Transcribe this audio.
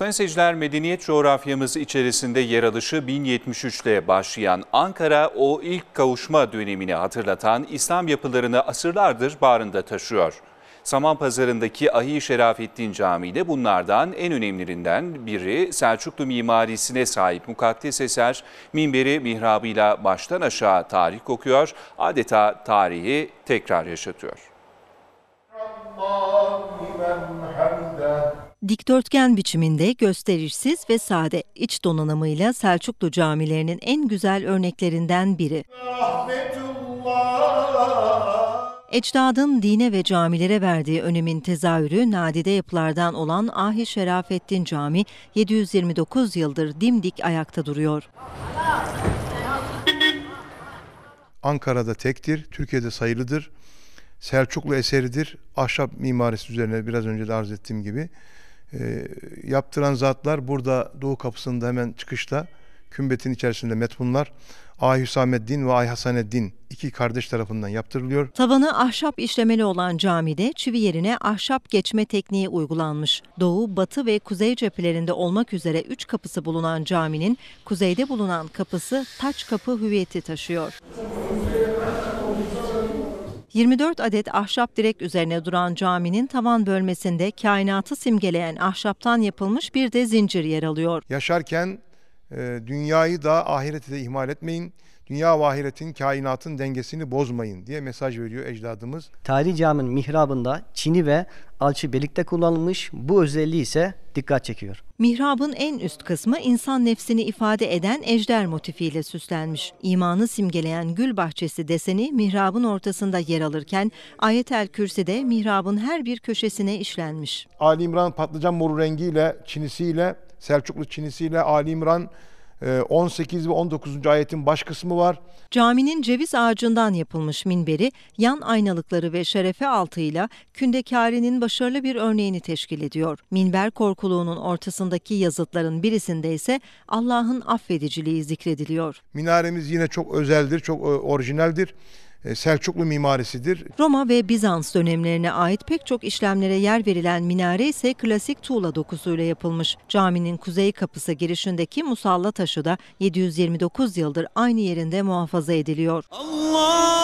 Sayın seyirciler, medeniyet coğrafyamız içerisinde yer alışı 1073'te başlayan Ankara, o ilk kavuşma dönemini hatırlatan İslam yapılarını asırlardır bağrında taşıyor. Saman pazarındaki Ahi Şerafettin Camii de bunlardan en önemlilerinden biri Selçuklu mimarisine sahip mukaddes eser minberi mihrabıyla baştan aşağı tarih kokuyor, adeta tarihi tekrar yaşatıyor. Dikdörtgen biçiminde, gösterişsiz ve sade iç donanımıyla Selçuklu camilerinin en güzel örneklerinden biri. Ecdadın dine ve camilere verdiği önemin tezahürü nadide yapılardan olan Ahi Şerafettin Cami 729 yıldır dimdik ayakta duruyor. Ankara'da tektir, Türkiye'de sayılıdır. Selçuklu eseridir. Ahşap mimarisi üzerine biraz önce de arz ettiğim gibi e, yaptıran zatlar burada Doğu kapısında hemen çıkışta kümbetin içerisinde metbunlar Ay Hüsameddin ve Ay Hasaneddin iki kardeş tarafından yaptırılıyor. Tavanı ahşap işlemeli olan camide çivi yerine ahşap geçme tekniği uygulanmış. Doğu, batı ve kuzey cephelerinde olmak üzere üç kapısı bulunan caminin kuzeyde bulunan kapısı taç kapı hüviyeti taşıyor. 24 adet ahşap direk üzerine duran caminin tavan bölmesinde kainatı simgeleyen ahşaptan yapılmış bir de zincir yer alıyor. Yaşarken e, dünyayı da ahireti de ihmal etmeyin. Dünya ve ahiretin, kainatın dengesini bozmayın diye mesaj veriyor ecdadımız. Tarihi caminin mihrabında Çin'i ve alçı birlikte kullanılmış. Bu özelliği ise dikkat çekiyor. Mihrabın en üst kısmı insan nefsini ifade eden ejder motifiyle süslenmiş. İmanı simgeleyen gül bahçesi deseni mihrabın ortasında yer alırken Ayetel Kürsi de mihrabın her bir köşesine işlenmiş. Ali İmran patlıcan moru rengiyle, çinisiyle, Selçuklu çinisiyle Ali İmran 18 ee, ve 19. ayetin baş kısmı var. Caminin ceviz ağacından yapılmış minberi, yan aynalıkları ve şerefe altıyla kündekarinin başarılı bir örneğini teşkil ediyor. Minber korkuluğunun ortasındaki yazıtların birisinde ise Allah'ın affediciliği zikrediliyor. Minaremiz yine çok özeldir, çok e, orijinaldir. E, Selçuklu mimarisidir. Roma ve Bizans dönemlerine ait pek çok işlemlere yer verilen minare ise klasik tuğla dokusuyla yapılmış. Caminin kuzey kapısı girişindeki musalla taşı da 729 yıldır aynı yerinde muhafaza ediliyor. Allah!